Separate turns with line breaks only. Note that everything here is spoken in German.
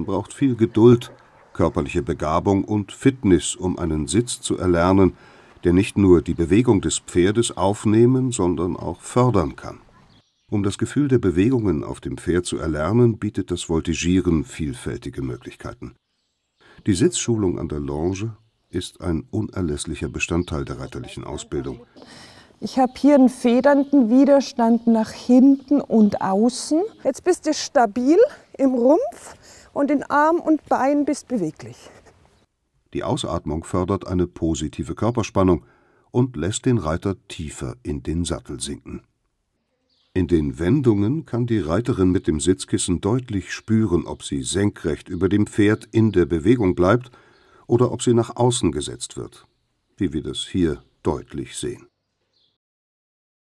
Man braucht viel Geduld, körperliche Begabung und Fitness, um einen Sitz zu erlernen, der nicht nur die Bewegung des Pferdes aufnehmen, sondern auch fördern kann. Um das Gefühl der Bewegungen auf dem Pferd zu erlernen, bietet das Voltigieren vielfältige Möglichkeiten. Die Sitzschulung an der Longe ist ein unerlässlicher Bestandteil der reiterlichen Ausbildung.
Ich habe hier einen federnden Widerstand nach hinten und außen. Jetzt bist du stabil im Rumpf und in Arm und Bein bist beweglich.
Die Ausatmung fördert eine positive Körperspannung und lässt den Reiter tiefer in den Sattel sinken. In den Wendungen kann die Reiterin mit dem Sitzkissen deutlich spüren, ob sie senkrecht über dem Pferd in der Bewegung bleibt oder ob sie nach außen gesetzt wird, wie wir das hier deutlich sehen.